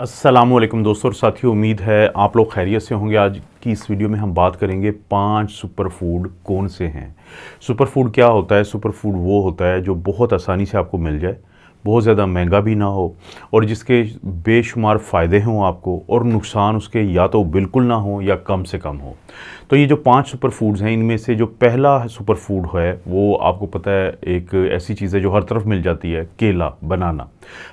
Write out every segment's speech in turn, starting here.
असलम दोस्तों और साथियों उम्मीद है आप लोग खैरियत से होंगे आज की इस वीडियो में हम बात करेंगे पांच सुपर फूड कौन से हैं सुपर फूड क्या होता है सुपर फूड वो होता है जो बहुत आसानी से आपको मिल जाए बहुत ज़्यादा महंगा भी ना हो और जिसके बेशुमार फ़ायदे हों आपको और नुकसान उसके या तो बिल्कुल ना हो या कम से कम हो तो ये जो पांच सुपर फूड्स हैं इनमें से जो पहला सुपर फूड है वो आपको पता है एक ऐसी चीज़ है जो हर तरफ मिल जाती है केला बनाना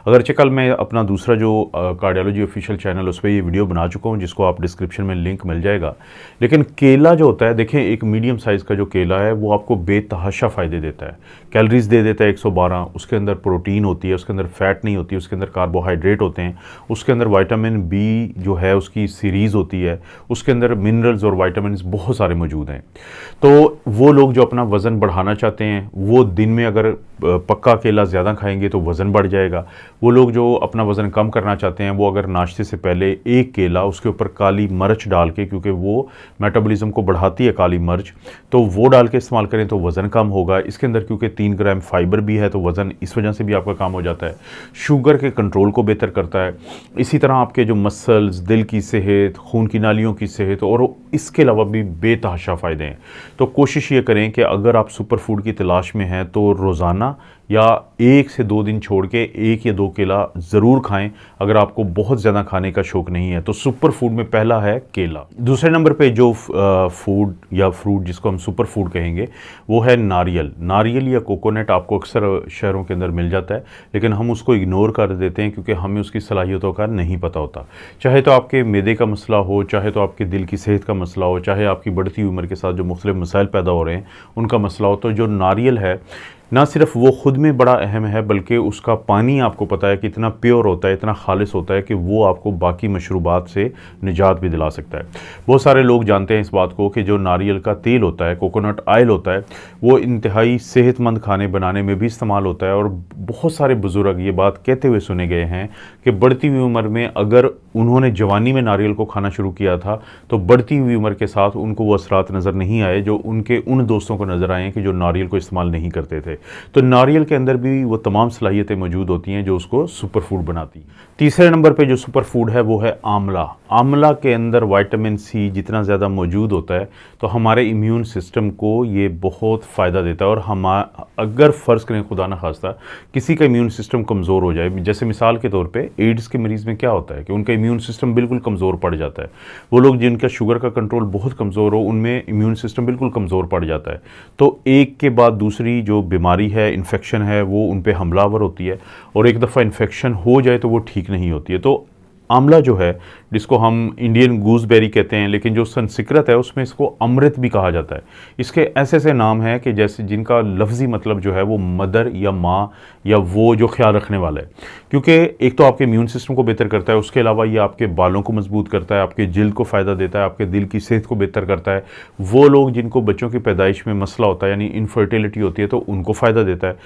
अगरचे कल मैं अपना दूसरा जो कार्डियोलॉजी ऑफिशियल चैनल उस पर ये वीडियो बना चुका हूँ जिसको आप डिस्क्रिप्शन में लिंक मिल जाएगा लेकिन केला जो होता है देखें एक मीडियम साइज़ का जो केला है वो आपको बेतहाशा फ़ायदे देता है कैलरीज दे देता है एक उसके अंदर प्रोटीन होती है उसके अंदर फैट नहीं होती उसके अंदर कार्बोहाइड्रेट होते हैं उसके अंदर वाइटामिन बी जो है उसकी सीरीज़ होती है उसके अंदर मिनरल्स और वाइटामिन बहुत सारे मौजूद हैं तो वो लोग जो अपना वज़न बढ़ाना चाहते हैं वो दिन में अगर पक्का केला ज़्यादा खाएंगे तो वज़न बढ़ जाएगा वो लोग जो अपना वज़न कम करना चाहते हैं वो अगर नाश्ते से पहले एक केला उसके ऊपर काली मर्च डाल के क्योंकि वो मेटाबॉलिज्म को बढ़ाती है काली मर्च तो वो डाल के इस्तेमाल करें तो वज़न कम होगा इसके अंदर क्योंकि तीन ग्राम फाइबर भी है तो वज़न इस वजह से भी आपका काम हो जाता है शुगर के कंट्रोल को बेहतर करता है इसी तरह आपके जो मसल्स दिल की सेहत खून की नालियों की सेहत और इसके अलावा भी बेतहाशा फ़ायदे हैं तो कोशिश ये करें कि अगर आप सुपर फूड की तलाश में हैं तो रोज़ाना या एक से दो दिन छोड़ के एक या दो केला ज़रूर खाएं अगर आपको बहुत ज़्यादा खाने का शौक नहीं है तो सुपर फूड में पहला है केला दूसरे नंबर पे जो फूड या फ्रूट जिसको हम सुपर फूड कहेंगे वो है नारियल नारियल या कोकोनट आपको अक्सर शहरों के अंदर मिल जाता है लेकिन हम उसको इग्नोर कर देते हैं क्योंकि हमें उसकी सलाहियतों का नहीं पता होता चाहे तो आपके मैदे का मसला हो चाहे तो आपके दिल की सेहत का मसला हो चाहे आपकी बढ़ती उम्र के साथ जो मुख्तलिफ मसाइल पैदा हो रहे हैं उनका मसला हो तो जो नारियल है ना सिर्फ वो ख़ुद खुद में बड़ा अहम है बल्कि उसका पानी आपको पता है कि इतना प्योर होता है इतना खालिश होता है कि वो आपको बाकी मशरूबात से निजात भी दिला सकता है बहुत सारे लोग जानते हैं इस बात को कि जो नारियल का तेल होता है कोकोनट आयल होता है वो इंतहाई सेहतमंद खाने बनाने में भी इस्तेमाल होता है और बहुत सारे बुज़ुर्ग ये बात कहते हुए सुने गए हैं कि बढ़ती हुई उम्र में अगर उन्होंने जवानी में नारियल को खाना शुरू किया था तो बढ़ती हुई उम्र के साथ उनको वो असरात नज़र नहीं आए जो उनके उन दोस्तों को नज़र आए कि जो नारियल को इस्तेमाल नहीं करते थे तो नारियल के अंदर भी वो तमाम सलाहियतें मौजूद होती हैं जो उसको सुपर फूड बनाती हैं तीसरे नंबर पे जो सुपर फूड है वो है आमला आमला के अंदर वाइटामिन सी जितना ज़्यादा मौजूद होता है तो हमारे इम्यून सिस्टम को ये बहुत फ़ायदा देता है और हम अगर फ़र्ज़ करें खुदा ना खास्ता किसी का इम्यून सिस्टम कमज़ोर हो जाए जैसे मिसाल के तौर पर एड्स के मरीज़ में क्या होता है कि उनका इम्यून सिस्टम बिल्कुल कमज़ोर पड़ जाता है वो लोग जिनका शुगर का कंट्रोल बहुत कमज़ोर हो उनमें इम्यून सिस्टम बिल्कुल कमज़ोर पड़ जाता है तो एक के बाद दूसरी जो बीमारी है इन्फेक्शन इन्फेक्शन है वो उन पर हमलावर होती है और एक दफ़ा इन्फेक्शन हो जाए तो वो ठीक नहीं होती है तो आंवला जो है जिसको हम इंडियन गूसबेरी कहते हैं लेकिन जो संस्कृत है उसमें इसको अमृत भी कहा जाता है इसके ऐसे ऐसे नाम हैं कि जैसे जिनका लफ्ज़ी मतलब जो है वो मदर या माँ या वो जो ख्याल रखने वाला है क्योंकि एक तो आपके इम्यून सिस्टम को बेहतर करता है उसके अलावा ये आपके बालों को मजबूत करता है आपके जिल्द को फ़ायदा देता है आपके दिल की सेहत को बेहतर करता है वो लोग जिनको बच्चों की पैदाइश में मसला होता है यानी इनफर्टिलिटी होती है तो उनको फ़ायदा देता है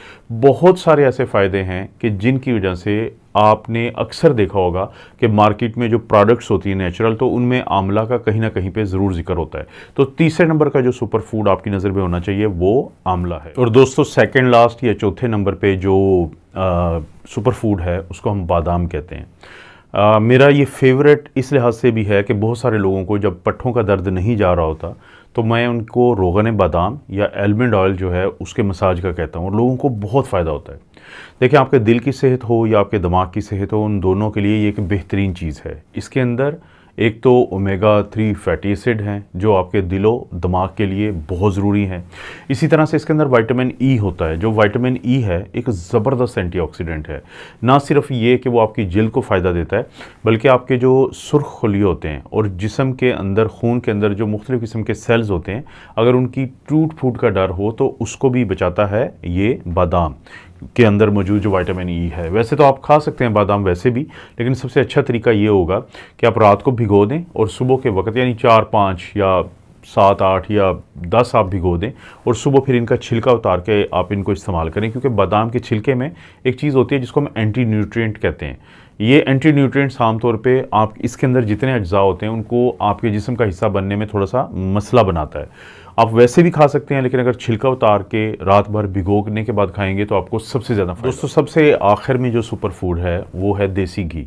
बहुत सारे ऐसे फ़ायदे हैं कि जिनकी वजह से आपने अक्सर देखा होगा कि मार्केट में जो प्रोडक्ट्स होती हैं नेचुरल तो उनमें आंवला का कहीं ना कहीं पे ज़रूर जिक्र होता है तो तीसरे नंबर का जो सुपर फूड आपकी नज़र में होना चाहिए वो आंवला है और दोस्तों सेकेंड लास्ट या चौथे नंबर पर जो सुपर फूड है उसको हम बादाम कहते हैं आ, मेरा ये फेवरेट इस लिहाज से भी है कि बहुत सारे लोगों को जब पट्ठों का दर्द नहीं जा रहा होता तो मैं उनको रोगन बादाम या एलमंड ऑयल जो है उसके मसाज का कहता हूँ और लोगों को बहुत फ़ायदा होता है देखिए आपके दिल की सेहत हो या आपके दिमाग की सेहत हो उन दोनों के लिए ये एक बेहतरीन चीज़ है इसके अंदर एक तो ओमेगा थ्री फैटी एसिड हैं जो आपके दिलो दिमाग के लिए बहुत ज़रूरी हैं इसी तरह से इसके अंदर विटामिन ई e होता है जो विटामिन ई e है एक ज़बरदस्त एंटीऑक्सीडेंट है ना सिर्फ ये कि वो आपकी जिल को फ़ायदा देता है बल्कि आपके जो सुर्ख खुलिए होते हैं और जिसम के अंदर खून के अंदर जो मुख्तलिफ़ किस्म के सेल्स होते हैं अगर उनकी टूट फूट का डर हो तो उसको भी बचाता है ये बादाम के अंदर मौजूद जो वाइटामिन ई e है वैसे तो आप खा सकते हैं बादाम वैसे भी लेकिन सबसे अच्छा तरीका ये होगा कि आप रात को भिगो दें और सुबह के वक्त यानी चार पाँच या सात आठ या दस आप भिगो दें और सुबह फिर इनका छिलका उतार के आप इनको इस्तेमाल करें क्योंकि बादाम के छिलके में एक चीज़ होती है जिसको हम एंटी न्यूट्रियट कहते हैं ये एंटी न्यूट्रियट्स आमतौर पे आप इसके अंदर जितने अज्जा होते हैं उनको आपके जिसम का हिस्सा बनने में थोड़ा सा मसला बनाता है आप वैसे भी खा सकते हैं लेकिन अगर छिलका उतार के रात भर भिगोने के बाद खाएंगे तो आपको सबसे ज़्यादा दोस्तों सबसे आखिर में जो सुपर फूड है वो है देसी घी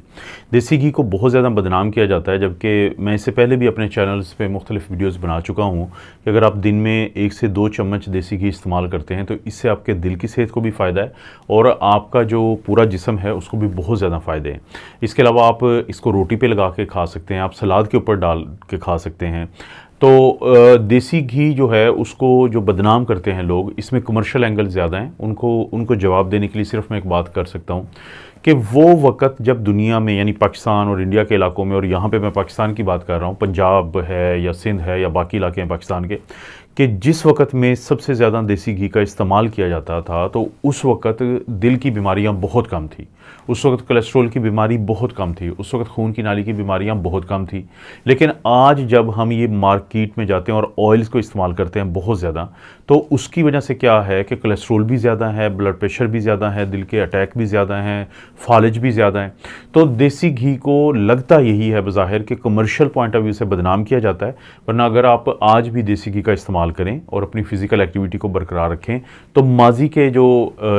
देसी घी को बहुत ज़्यादा बदनाम किया जाता है जबकि मैं इससे पहले भी अपने चैनल्स पर मुख्तलिफ वीडियोज़ बना चुका हूँ कि अगर आप दिन में एक से दो चम्मच देसी घी इस्तेमाल करते हैं तो इससे आपके दिल की सेहत को भी फ़ायदा है और आपका जो पूरा जिसम है उसको भी बहुत ज़्यादा फ़ायदे हैं इसके अलावा आप इसको रोटी पर लगा के खा सकते हैं आप सलाद के ऊपर डाल के खा सकते हैं तो देसी घी जो है उसको जो बदनाम करते हैं लोग इसमें कमर्शियल एंगल ज़्यादा हैं उनको उनको जवाब देने के लिए सिर्फ मैं एक बात कर सकता हूँ कि वो वक़्त जब दुनिया में यानी पाकिस्तान और इंडिया के इलाकों में और यहाँ पे मैं पाकिस्तान की बात कर रहा हूँ पंजाब है या सिंध है या बाकी इलाके हैं पाकिस्तान के कि जिस वक्त में सबसे ज़्यादा देसी घी का इस्तेमाल किया जाता था तो उस वक्त दिल की बीमारियाँ बहुत कम थी उस वक्त कोलेस्ट्रोल की बीमारी बहुत कम थी उस वक्त खून की नाली की बीमारियाँ बहुत कम थी लेकिन आज जब हम ये मार्केट में जाते हैं और ऑयल्स को इस्तेमाल करते हैं बहुत ज़्यादा तो उसकी वजह से क्या है कि कोलेस्ट्रोल भी ज़्यादा है ब्लड प्रेशर भी ज़्यादा है दिल के अटैक भी ज़्यादा हैं फालिज भी ज़्यादा हैं तो देसी घी को लगता यही है बाहिर कि कमर्शियल पॉइंट ऑफ व्यू से बदनाम किया जाता है वरना अगर आप आज भी देसी घी का इस्तेमाल करें और अपनी फ़िज़िकल एक्टिविटी को बरकरार रखें तो माजी के जो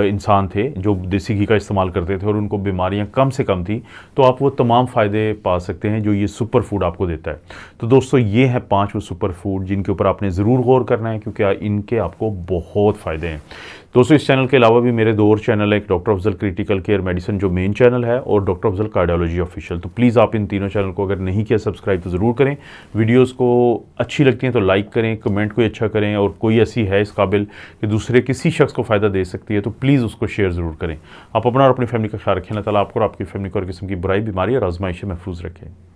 इंसान थे जो देसी घी का इस्तेमाल करते थे और उनको बीमारियाँ कम से कम थी तो आप वो तमाम फ़ायदे पा सकते हैं जो ये सुपर फूड आपको देता है तो दोस्तों ये है पाँच वो सुपर फूड जिनके ऊपर आपने ज़रूर गौर करना है क्योंकि इनके आपको बहुत फ़ायदे हैं दोस्तों इस चैनल के अलावा भी मेरे दो और चैनल है एक doctor Afzal critical care medicine जो मेन चैनल है और डॉक्टर अफजल कार्डियोलॉजी ऑफिशियल तो प्लीज़ आप इन तीनों चैनल को अगर नहीं किया सब्सक्राइब तो ज़रूर करें वीडियोस को अच्छी लगती हैं तो लाइक करें कमेंट कोई अच्छा करें और कोई ऐसी है इस काबिल कि दूसरे किसी शख्स को फ़ायदा दे सकती है तो प्लीज़ उसको शेयर ज़रूर करें आप अपना और अपनी फैमिली का ख्याल रखें ना ताला आपको और आपकी फैमिली को और किस्म की बुराई बीमारी और आजमाइशें महफूज रखें